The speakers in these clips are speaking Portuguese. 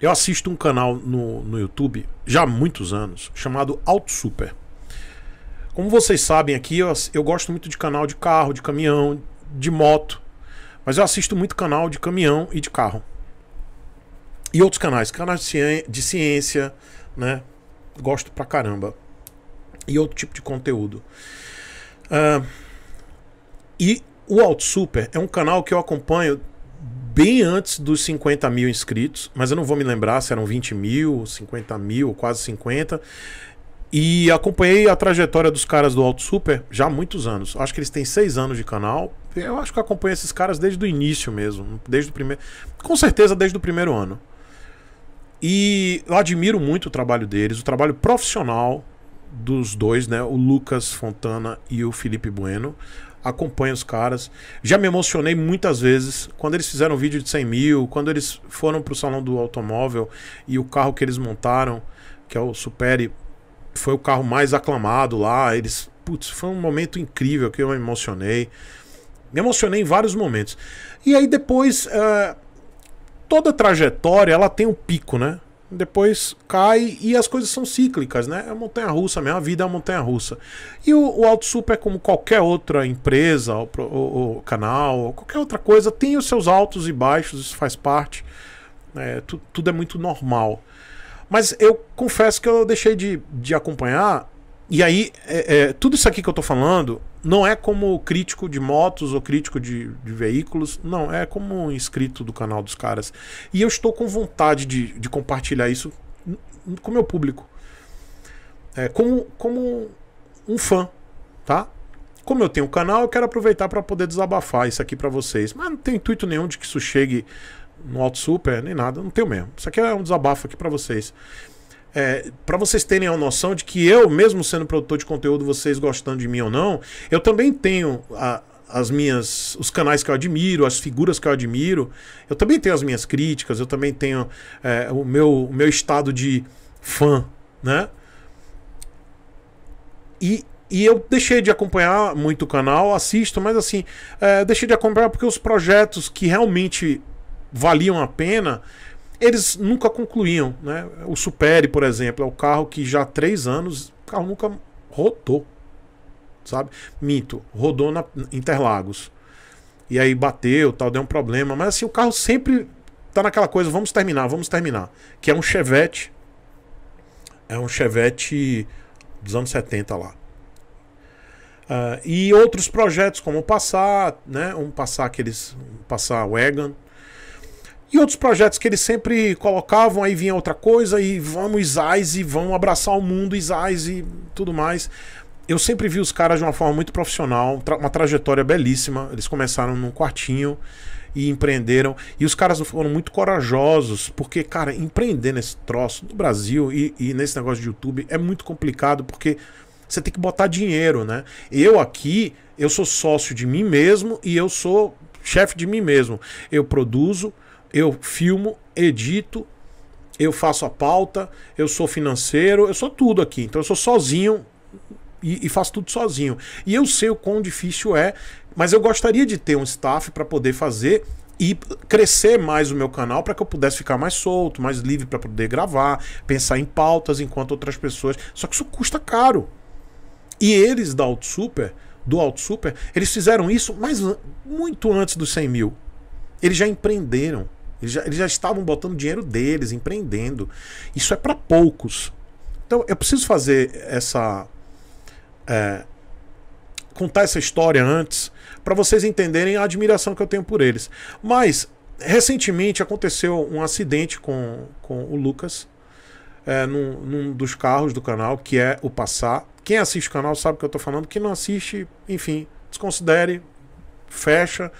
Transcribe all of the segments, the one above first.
Eu assisto um canal no, no YouTube já há muitos anos, chamado Auto Super. Como vocês sabem aqui, eu, eu gosto muito de canal de carro, de caminhão, de moto. Mas eu assisto muito canal de caminhão e de carro. E outros canais, canais de ciência, né? Gosto pra caramba. E outro tipo de conteúdo. Uh, e o Auto Super é um canal que eu acompanho bem antes dos 50 mil inscritos, mas eu não vou me lembrar se eram 20 mil, 50 mil, quase 50. E acompanhei a trajetória dos caras do Alto Super já há muitos anos. Acho que eles têm seis anos de canal. Eu acho que acompanhei esses caras desde o início mesmo. Desde o primeiro. Com certeza desde o primeiro ano. E eu admiro muito o trabalho deles, o trabalho profissional dos dois, né? O Lucas Fontana e o Felipe Bueno acompanho os caras. Já me emocionei muitas vezes quando eles fizeram um vídeo de 100 mil, quando eles foram pro salão do automóvel e o carro que eles montaram, que é o Supere, foi o carro mais aclamado lá. Eles, putz, foi um momento incrível que eu me emocionei. Me emocionei em vários momentos. E aí depois, uh, toda trajetória ela tem um pico, né? depois cai e as coisas são cíclicas, né? É montanha russa mesmo, a vida é uma montanha russa. E o, o Auto Super, é como qualquer outra empresa, ou, ou, ou canal, ou qualquer outra coisa, tem os seus altos e baixos, isso faz parte. É, tu, tudo é muito normal. Mas eu confesso que eu deixei de, de acompanhar. E aí, é, é, tudo isso aqui que eu tô falando não é como crítico de motos ou crítico de, de, veículos, não, é como um inscrito do canal dos caras. E eu estou com vontade de, de compartilhar isso com o meu público. É, como, como um fã, tá? Como eu tenho um canal, eu quero aproveitar para poder desabafar isso aqui para vocês. Mas não tem intuito nenhum de que isso chegue no Auto Super, nem nada, não tenho mesmo. Isso aqui é um desabafo aqui para vocês. É, para vocês terem a noção de que eu, mesmo sendo produtor de conteúdo, vocês gostando de mim ou não, eu também tenho a, as minhas os canais que eu admiro, as figuras que eu admiro, eu também tenho as minhas críticas, eu também tenho é, o meu, o meu estado de fã, né? E, e eu deixei de acompanhar muito o canal, assisto, mas assim, é, deixei de acompanhar porque os projetos que realmente valiam a pena, eles nunca concluíam. Né? O Supere, por exemplo, é o carro que já há três anos, o carro nunca rodou. Sabe? mito rodou na Interlagos. E aí bateu, tal, deu um problema. Mas assim, o carro sempre tá naquela coisa, vamos terminar, vamos terminar. Que é um Chevette. É um Chevette dos anos 70 lá. Uh, e outros projetos como o Passat, né? Um Passat aqueles, um Passat Wagon, e outros projetos que eles sempre colocavam, aí vinha outra coisa, e vamos Isais, e vão abraçar o mundo, Isais e tudo mais. Eu sempre vi os caras de uma forma muito profissional, tra uma trajetória belíssima. Eles começaram num quartinho e empreenderam. E os caras foram muito corajosos, porque, cara, empreender nesse troço no Brasil e, e nesse negócio de YouTube é muito complicado, porque você tem que botar dinheiro, né? Eu aqui, eu sou sócio de mim mesmo e eu sou chefe de mim mesmo. Eu produzo eu filmo, edito, eu faço a pauta, eu sou financeiro, eu sou tudo aqui. Então eu sou sozinho e, e faço tudo sozinho. E eu sei o quão difícil é, mas eu gostaria de ter um staff para poder fazer e crescer mais o meu canal para que eu pudesse ficar mais solto, mais livre para poder gravar, pensar em pautas enquanto outras pessoas. Só que isso custa caro. E eles da Auto Super, do Auto Super, eles fizeram isso mas muito antes dos 100 mil. Eles já empreenderam. Eles já, eles já estavam botando dinheiro deles, empreendendo. Isso é para poucos. Então eu preciso fazer essa. É, contar essa história antes, para vocês entenderem a admiração que eu tenho por eles. Mas, recentemente aconteceu um acidente com, com o Lucas, é, num, num, dos carros do canal, que é o Passar. Quem assiste o canal sabe o que eu tô falando. Quem não assiste, enfim, desconsidere, fecha.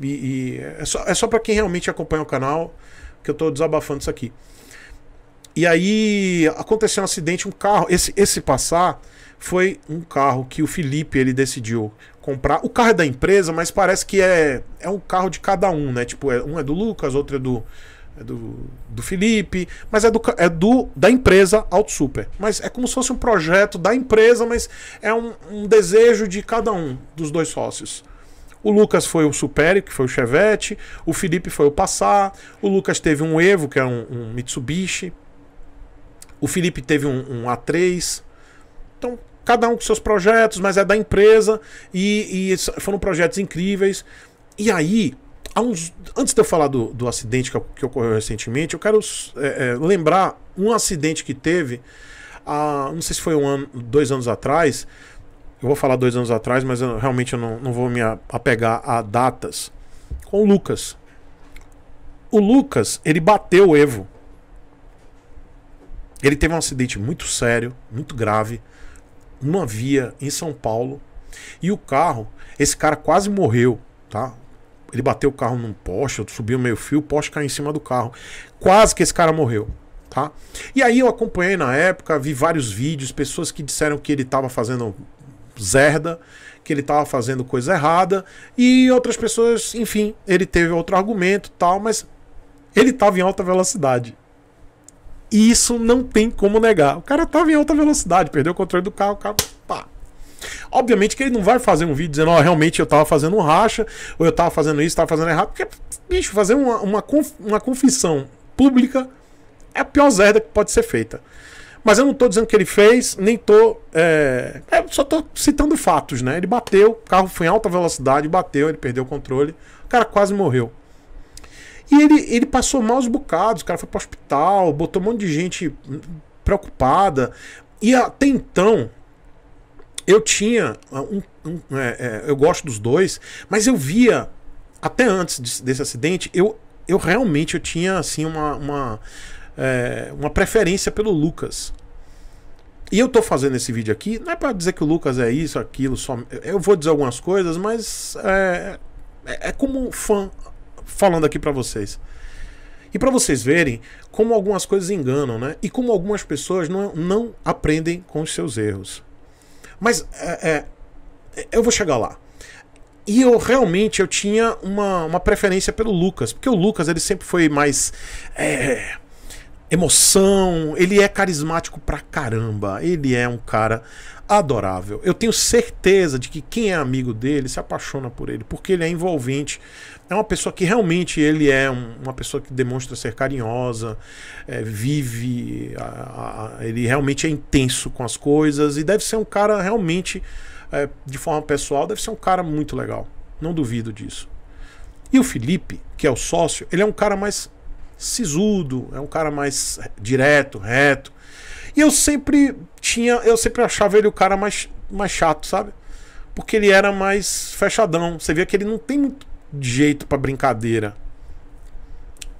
E, e é só, é só para quem realmente acompanha o canal que eu tô desabafando isso aqui. E aí aconteceu um acidente, um carro. Esse, esse passar foi um carro que o Felipe ele decidiu comprar. O carro é da empresa, mas parece que é, é um carro de cada um, né? Tipo, é, um é do Lucas, outro é do. É do, do Felipe, mas é do, é do da empresa Auto Super. Mas é como se fosse um projeto da empresa, mas é um, um desejo de cada um dos dois sócios. O Lucas foi o Superior, que foi o Chevette. O Felipe foi o Passar. O Lucas teve um Evo, que é um, um Mitsubishi. O Felipe teve um, um, A3. Então, cada um com seus projetos, mas é da empresa. E, e foram projetos incríveis. E aí, uns, antes de eu falar do, do acidente que, que, ocorreu recentemente, eu quero é, é, lembrar um acidente que teve. não sei se foi um ano, dois anos atrás eu vou falar dois anos atrás, mas eu, realmente eu não, não vou me apegar a datas, com o Lucas. O Lucas, ele bateu o Evo. Ele teve um acidente muito sério, muito grave, numa via em São Paulo. E o carro, esse cara quase morreu, tá? Ele bateu o carro num poste, subiu meio fio, o poste caiu em cima do carro. Quase que esse cara morreu, tá? E aí eu acompanhei na época, vi vários vídeos, pessoas que disseram que ele estava fazendo zerda, que ele estava fazendo coisa errada, e outras pessoas, enfim, ele teve outro argumento tal, mas ele estava em alta velocidade. E isso não tem como negar. O cara estava em alta velocidade, perdeu o controle do carro, o carro pá, Obviamente que ele não vai fazer um vídeo dizendo, ó, oh, realmente eu tava fazendo um racha, ou eu tava fazendo isso, tava fazendo errado, porque, bicho, fazer uma, uma, conf uma confissão pública é a pior zerda que pode ser feita. Mas eu não estou dizendo que ele fez, nem estou. É, é, só estou citando fatos, né? Ele bateu, o carro foi em alta velocidade, bateu, ele perdeu o controle, o cara quase morreu. E ele, ele passou maus bocados, o cara foi para o hospital, botou um monte de gente preocupada. E até então, eu tinha. Ah, um, um é, é, eu gosto dos dois, mas eu via, até antes desse, desse acidente, eu eu realmente eu tinha assim uma, uma, é, uma preferência pelo Lucas. E eu estou fazendo esse vídeo aqui, não é para dizer que o Lucas é isso, aquilo, só. Eu vou dizer algumas coisas, mas é, é, é como um fã falando aqui para vocês. E para vocês verem como algumas coisas enganam, né? E como algumas pessoas não, não aprendem com os seus erros. Mas é, é, eu vou chegar lá. E eu realmente eu tinha uma, uma preferência pelo Lucas, porque o Lucas ele sempre foi mais. É, emoção, ele é carismático pra caramba, ele é um cara adorável. Eu tenho certeza de que quem é amigo dele se apaixona por ele, porque ele é envolvente. É uma pessoa que realmente ele é um, uma pessoa que demonstra ser carinhosa, é, vive, a, a, ele realmente é intenso com as coisas e deve ser um cara realmente, é, de forma pessoal, deve ser um cara muito legal. Não duvido disso. E o Felipe, que é o sócio, ele é um cara mais sisudo, é um cara mais direto, reto. E eu sempre tinha, eu sempre achava ele o cara mais, mais chato, sabe? Porque ele era mais fechadão. Você via que ele não tem muito jeito para brincadeira.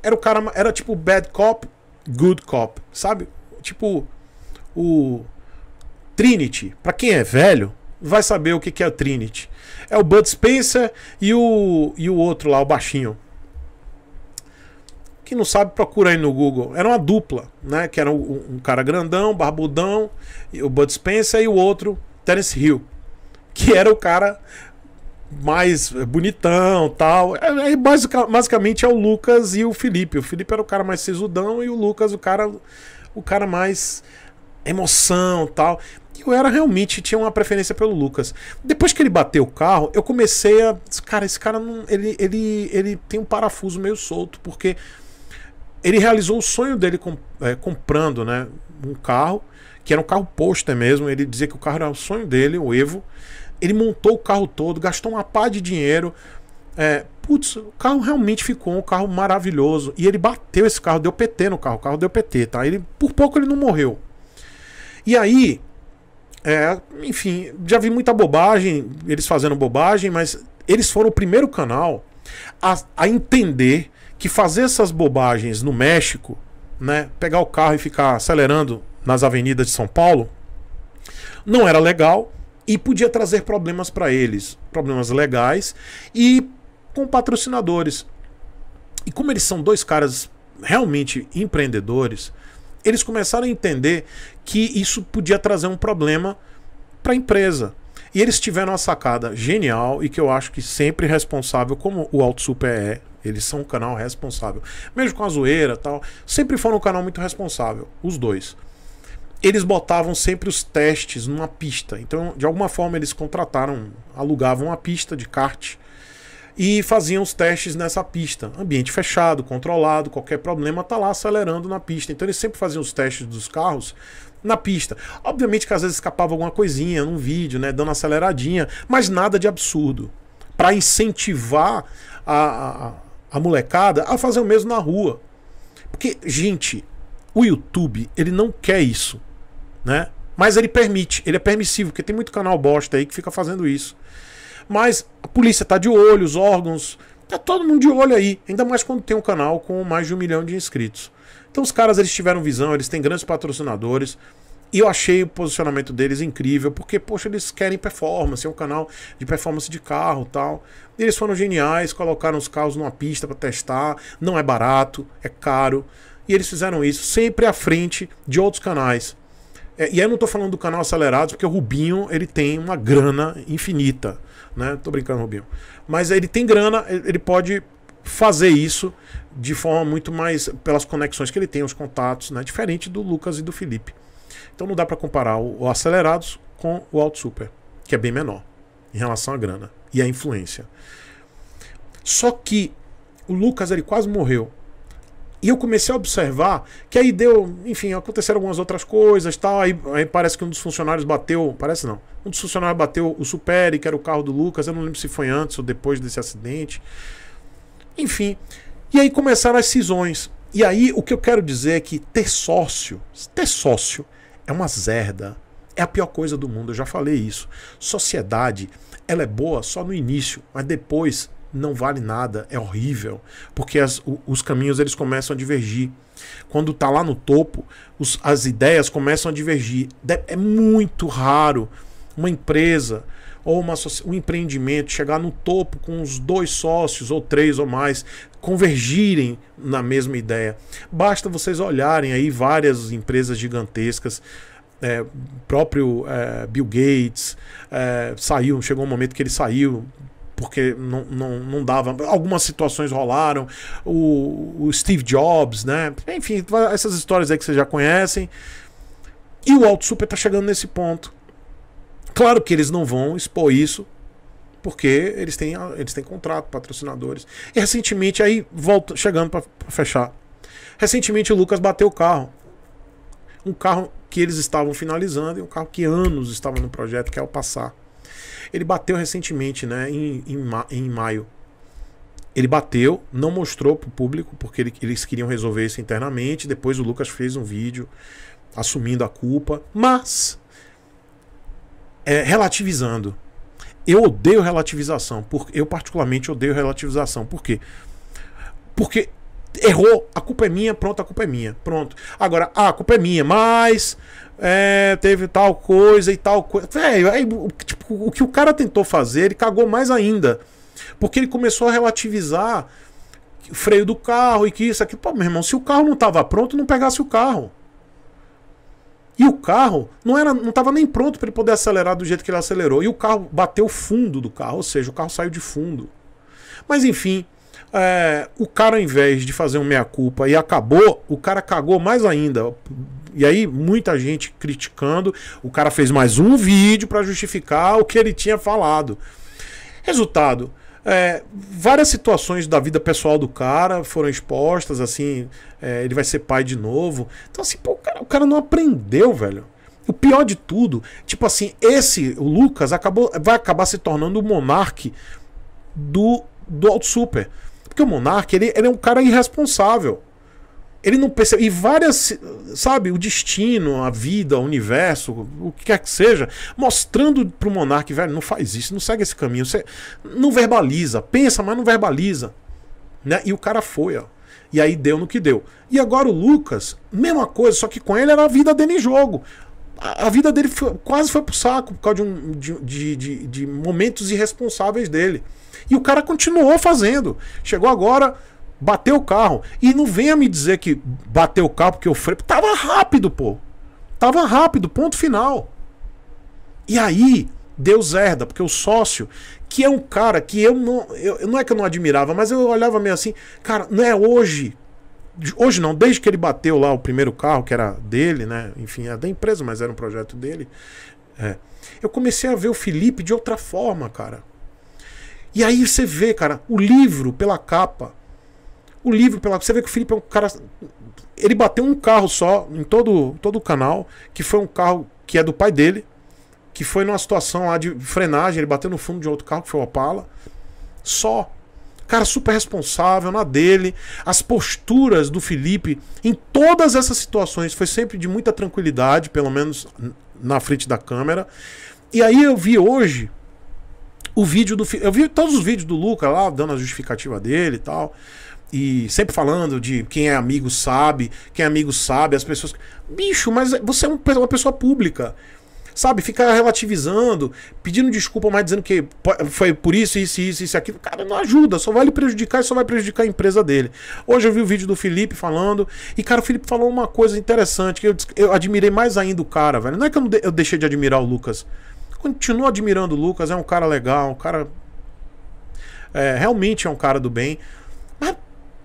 Era o cara, era tipo bad cop, good cop, sabe? Tipo o Trinity, para quem é velho, vai saber o que é o Trinity. É o Bud Spencer e o e o outro lá, o baixinho, quem não sabe, procura aí no Google. Era uma dupla, né? Que era um, um cara grandão, barbudão, o Bud Spencer e o outro, Terence Hill. Que era o cara mais bonitão tal. É, é, basic, basicamente é o Lucas e o Felipe. O Felipe era o cara mais sisudão e o Lucas, o cara, o cara mais emoção tal. E eu era realmente, tinha uma preferência pelo Lucas. Depois que ele bateu o carro, eu comecei a. Cara, esse cara não. Ele, ele, ele tem um parafuso meio solto, porque ele realizou o sonho dele é, comprando né, um carro, que era um carro pôster mesmo. Ele dizia que o carro era o sonho dele, o Evo. Ele montou o carro todo, gastou uma pá de dinheiro. É, putz, o carro realmente ficou um carro maravilhoso. E ele bateu esse carro, deu PT no carro, o carro deu PT, tá? Ele, por pouco ele não morreu. E aí, é, enfim, já vi muita bobagem, eles fazendo bobagem, mas eles foram o primeiro canal a, a entender que fazer essas bobagens no México, né, pegar o carro e ficar acelerando nas avenidas de São Paulo, não era legal e podia trazer problemas para eles, problemas legais e com patrocinadores. E como eles são dois caras realmente empreendedores, eles começaram a entender que isso podia trazer um problema para a empresa. E eles tiveram uma sacada genial e que eu acho que sempre responsável, como o Alto Super é, eles são um canal responsável. Mesmo com a zoeira tal, sempre foram um canal muito responsável, os dois. Eles botavam sempre os testes numa pista. Então, de alguma forma, eles contrataram, alugavam uma pista de kart e faziam os testes nessa pista. Ambiente fechado, controlado, qualquer problema tá lá acelerando na pista. Então eles sempre faziam os testes dos carros na pista. Obviamente que às vezes escapava alguma coisinha num vídeo, né, dando aceleradinha, mas nada de absurdo. Para incentivar a, a, a molecada a fazer o mesmo na rua. Porque, gente, o YouTube, ele não quer isso, né? Mas ele permite, ele é permissivo, porque tem muito canal bosta aí que fica fazendo isso. Mas a polícia tá de olho, os órgãos, tá todo mundo de olho aí, ainda mais quando tem um canal com mais de um milhão de inscritos. Então os caras eles tiveram visão, eles têm grandes patrocinadores. E eu achei o posicionamento deles incrível, porque, poxa, eles querem performance, é um canal de performance de carro tal. E eles foram geniais, colocaram os carros numa pista para testar, não é barato, é caro. E eles fizeram isso sempre à frente de outros canais. É, e aí eu não tô falando do canal Acelerados, porque o Rubinho, ele tem uma grana infinita, né? Tô brincando, Rubinho. Mas ele tem grana, ele pode fazer isso de forma muito mais pelas conexões que ele tem, os contatos, né? Diferente do Lucas e do Felipe. Então não dá para comparar o, Acelerados com o Alto Super, que é bem menor em relação à grana e à influência. Só que o Lucas ele quase morreu. E eu comecei a observar que aí deu, enfim, aconteceram algumas outras coisas, tal, aí, aí parece que um dos funcionários bateu, parece não. Um dos funcionários bateu o super que era o carro do Lucas, eu não lembro se foi antes ou depois desse acidente. Enfim. E aí começaram as cisões. E aí o que eu quero dizer é que ter sócio, ter sócio é uma zerda. É a pior coisa do mundo, eu já falei isso. Sociedade, ela é boa só no início, mas depois não vale nada, é horrível, porque as, os caminhos eles começam a divergir. Quando tá lá no topo, os, as ideias começam a divergir. é muito raro uma empresa ou uma, um empreendimento chegar no topo com os dois sócios, ou três ou mais, convergirem na mesma ideia. Basta vocês olharem aí várias empresas gigantescas. É, próprio é, Bill Gates é, saiu, chegou um momento que ele saiu porque não, não, não dava. Algumas situações rolaram. O, o Steve Jobs, né? Enfim, essas histórias aí que vocês já conhecem. E o Alto Super está chegando nesse ponto. Claro que eles não vão expor isso, porque eles têm, eles têm contrato, patrocinadores. E recentemente, aí, volta, chegando para fechar. Recentemente o Lucas bateu o carro. Um carro que eles estavam finalizando e um carro que anos estava no projeto, que é o Passar. Ele bateu recentemente, né, em, em, em maio. Ele bateu, não mostrou para o público, porque ele, eles queriam resolver isso internamente. Depois o Lucas fez um vídeo assumindo a culpa. Mas é, relativizando. Eu odeio relativização. porque eu, particularmente, odeio relativização. Por quê? Porque errou, a culpa é minha, pronto, a culpa é minha. Pronto. Agora, ah, a culpa é minha, mas é, teve tal coisa e tal coisa. Velho, é, tipo, o que o cara tentou fazer, ele cagou mais ainda. Porque ele começou a relativizar o freio do carro e que isso aqui. Pô, meu irmão, se o carro não tava pronto, não pegasse o carro. E o carro não era, não estava nem pronto para ele poder acelerar do jeito que ele acelerou. E o carro bateu fundo do carro, ou seja, o carro saiu de fundo. Mas enfim, é, o cara, ao invés de fazer um meia-culpa e acabou, o cara cagou mais ainda. E aí, muita gente criticando. O cara fez mais um vídeo para justificar o que ele tinha falado. Resultado: é, várias situações da vida pessoal do cara foram expostas, assim, é, ele vai ser pai de novo. Então, assim, pô, o cara, o cara não aprendeu, velho. O pior de tudo, tipo assim, esse, o Lucas, acabou, vai acabar se tornando o monarque do, do Alt Super. Porque o monarque, ele, ele é um cara irresponsável. Ele não percebe. E várias, sabe, o destino, a vida, o universo, o que quer que seja, mostrando pro monarca, velho, não faz isso, não segue esse caminho. Você não verbaliza, pensa, mas não verbaliza. Né? E o cara foi, ó. E aí deu no que deu. E agora o Lucas, mesma coisa, só que com ele era a vida dele em jogo. A, vida dele foi, quase foi pro saco por causa de, um, de, de, de momentos irresponsáveis dele. E o cara continuou fazendo. Chegou agora, Bateu o carro. E não venha me dizer que bateu o carro porque o freio. Tava rápido, pô. Tava rápido, ponto final. E aí, Deus herda, porque o sócio, que é um cara que eu não. Eu, não é que eu não admirava, mas eu olhava meio assim, cara, não é hoje. Hoje não, desde que ele bateu lá o primeiro carro, que era dele, né? Enfim, era é da empresa, mas era um projeto dele. É. Eu comecei a ver o Felipe de outra forma, cara. E aí você vê, cara, o livro pela capa. O livro, pela, você vê que o Felipe é um cara. Ele bateu um carro só em todo, todo o canal, que foi um carro que é do pai dele, que foi numa situação lá de frenagem, ele bateu no fundo de outro carro, que foi o Opala. Só. Cara super responsável na dele. As posturas do Felipe em todas essas situações foi sempre de muita tranquilidade, pelo menos na frente da câmera. E aí eu vi hoje o vídeo do. Eu vi todos os vídeos do Luca lá, dando a justificativa dele e tal e sempre falando de quem é amigo sabe, quem é amigo sabe, as pessoas. Bicho, mas você é uma pessoa pública. Sabe, ficar relativizando, pedindo desculpa, mas dizendo que foi por isso, isso, isso, isso, aquilo. Cara, não ajuda, só vai lhe prejudicar e só vai prejudicar a empresa dele. Hoje eu vi o vídeo do Felipe falando, e cara, o Felipe falou uma coisa interessante, que eu, eu admirei mais ainda o cara, velho. Não é que eu, de, eu deixei de admirar o Lucas. Continuo admirando o Lucas, é um cara legal, um cara. É, realmente é um cara do bem. Mas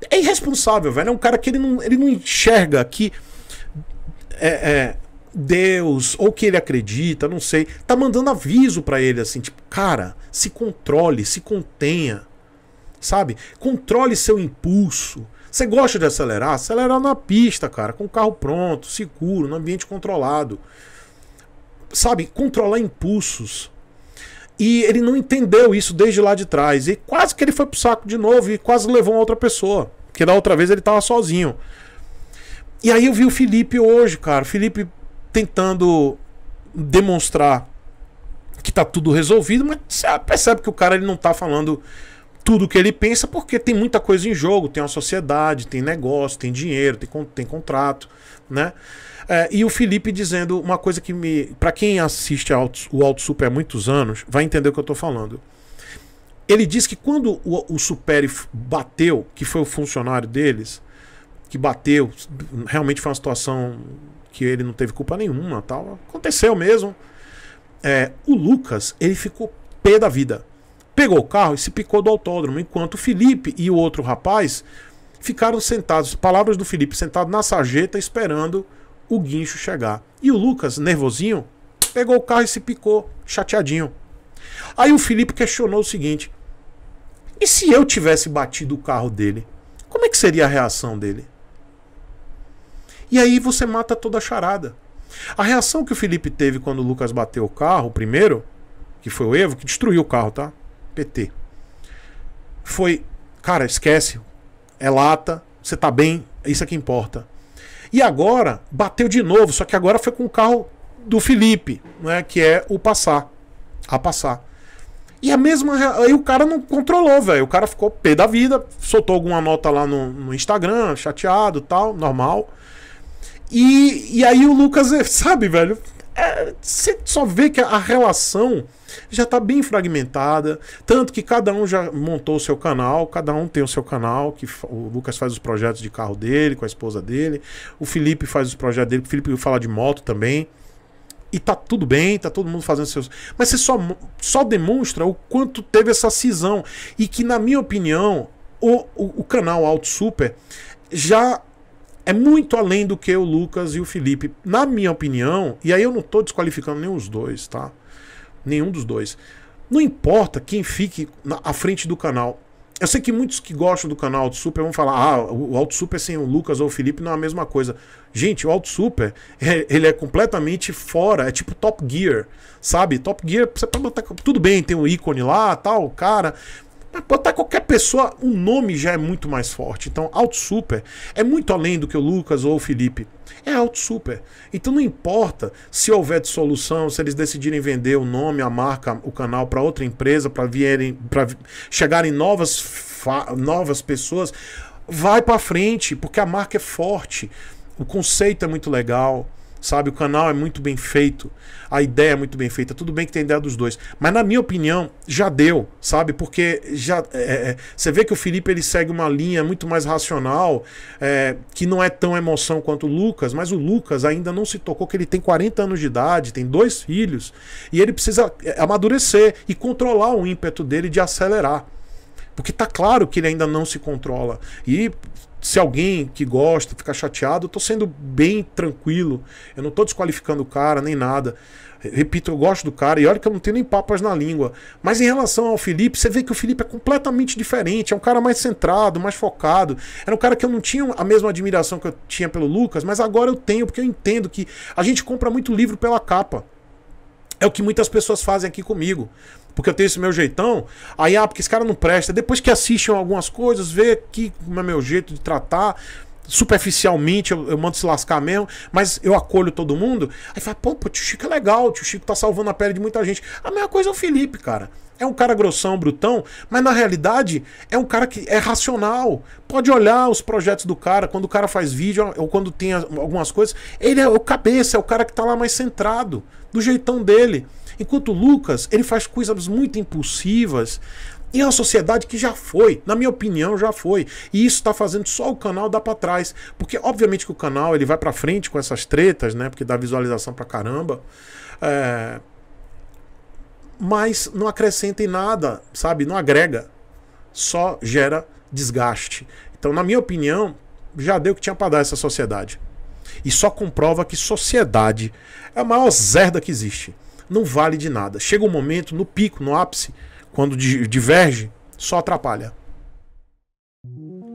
é irresponsável, velho. É um cara que ele não, ele não enxerga que é, é, Deus ou que ele acredita, não sei, tá mandando aviso para ele assim, tipo, cara, se controle, se contenha, sabe? Controle seu impulso. Você gosta de acelerar? Acelerar na pista, cara, com o carro pronto, seguro, no ambiente controlado. Sabe, controlar impulsos e ele não entendeu isso desde lá de trás. E quase que ele foi pro saco de novo e quase levou uma outra pessoa. Porque da outra vez ele tava sozinho. E aí eu vi o Felipe hoje, cara. O Felipe tentando demonstrar que tá tudo resolvido, mas você percebe que o cara ele não tá falando tudo o que ele pensa porque tem muita coisa em jogo, tem uma sociedade, tem negócio, tem dinheiro, tem, tem contrato, né? É, e o Felipe dizendo uma coisa que me. para quem assiste o alto Super há muitos anos, vai entender o que eu estou falando. Ele diz que quando o, o Super bateu, que foi o funcionário deles, que bateu, realmente foi uma situação que ele não teve culpa nenhuma, tal. Aconteceu mesmo. É, o Lucas, ele ficou pé da vida. Pegou o carro e se picou do autódromo, enquanto o Felipe e o outro rapaz ficaram sentados, palavras do Felipe, sentado na sarjeta esperando o guincho chegar. E o Lucas, nervosinho, pegou o carro e se picou, chateadinho. Aí o Felipe questionou o seguinte: e se eu tivesse batido o carro dele? Como é que seria a reação dele? E aí você mata toda a charada. A reação que o Felipe teve quando o Lucas bateu o carro, primeiro, que foi o Evo, que destruiu o carro, tá? PT. Foi, cara, esquece. É lata, você tá bem, isso é que importa. E agora bateu de novo, só que agora foi com o carro do Felipe, né, que é o passar, a passar. E a mesma. Aí o cara não controlou, velho. O cara ficou pé da vida, soltou alguma nota lá no, no Instagram, chateado tal, normal. E, e aí o Lucas, sabe, velho? Você é, só vê que a relação já está bem fragmentada, tanto que cada um já montou o seu canal, cada um tem o seu canal, que o Lucas faz os projetos de carro dele, com a esposa dele, o Felipe faz os projetos dele, o Felipe fala de moto também. E tá tudo bem, tá todo mundo fazendo seus. Mas você só, só demonstra o quanto teve essa cisão. E que, na minha opinião, o, o, o canal Auto Super já é muito além do que o Lucas e o Felipe, na minha opinião, e aí eu não estou desqualificando nem os dois, tá? Nenhum dos dois. Não importa quem fique na, à frente do canal. Eu sei que muitos que gostam do canal Auto Super vão falar: ah, o Auto Super sem o Lucas ou o Felipe não é a mesma coisa. Gente, o Auto Super, é, ele é completamente fora, é tipo Top Gear, sabe? Top Gear, você pode botar. Tudo bem, tem um ícone lá, tal, cara. Mas botar qualquer pessoa, o nome já é muito mais forte. Então, Auto Super é muito além do que o Lucas ou o Felipe é Auto Super. Então não importa se houver dissolução, se eles decidirem vender o nome, a marca, o canal para outra empresa, para vierem, para chegarem novas novas pessoas, vai para frente, porque a marca é forte, o conceito é muito legal sabe? O canal é muito bem feito, a ideia é muito bem feita. Tudo bem que tem ideia dos dois, mas na minha opinião já deu, sabe? Porque já é, é, é, você vê que o Felipe ele segue uma linha muito mais racional, é, que não é tão emoção quanto o Lucas, mas o Lucas ainda não se tocou que ele tem 40 anos de idade, tem dois filhos e ele precisa é, amadurecer e controlar o ímpeto dele de acelerar. Porque tá claro que ele ainda não se controla. E se alguém que gosta ficar chateado, eu tô sendo bem tranquilo. Eu não tô desqualificando o cara nem nada. Repito, eu gosto do cara e olha que eu não tenho nem papas na língua. Mas em relação ao Felipe, você vê que o Felipe é completamente diferente. É um cara mais centrado, mais focado. Era um cara que eu não tinha a mesma admiração que eu tinha pelo Lucas, mas agora eu tenho, porque eu entendo que a gente compra muito livro pela capa. É o que muitas pessoas fazem aqui comigo. Porque eu tenho esse meu jeitão. Aí, ah, porque esse cara não presta. Depois que assistem algumas coisas, vê que como é meu jeito de tratar. Superficialmente, eu, eu, mando se lascar mesmo, mas eu acolho todo mundo. Aí fala, pô, pô, tio Chico é legal, tio Chico tá salvando a pele de muita gente. A mesma coisa é o Felipe, cara. É um cara grossão, brutão, mas na realidade é um cara que é racional. Pode olhar os projetos do cara, quando o cara faz vídeo ou quando tem algumas coisas. Ele é o cabeça, é o cara que tá lá mais centrado, do jeitão dele. Enquanto Lucas, ele faz coisas muito impulsivas. E é uma sociedade que já foi, na minha opinião, já foi. E isso está fazendo só o canal dar para trás, porque obviamente que o canal ele vai para frente com essas tretas, né? Porque dá visualização para caramba. É... Mas não acrescenta em nada, sabe? Não agrega, só gera desgaste. Então, na minha opinião, já deu o que tinha para dar essa sociedade. E só comprova que sociedade é a maior zerda que existe não vale de nada. Chega um momento, no pico, no ápice, quando diverge, só atrapalha.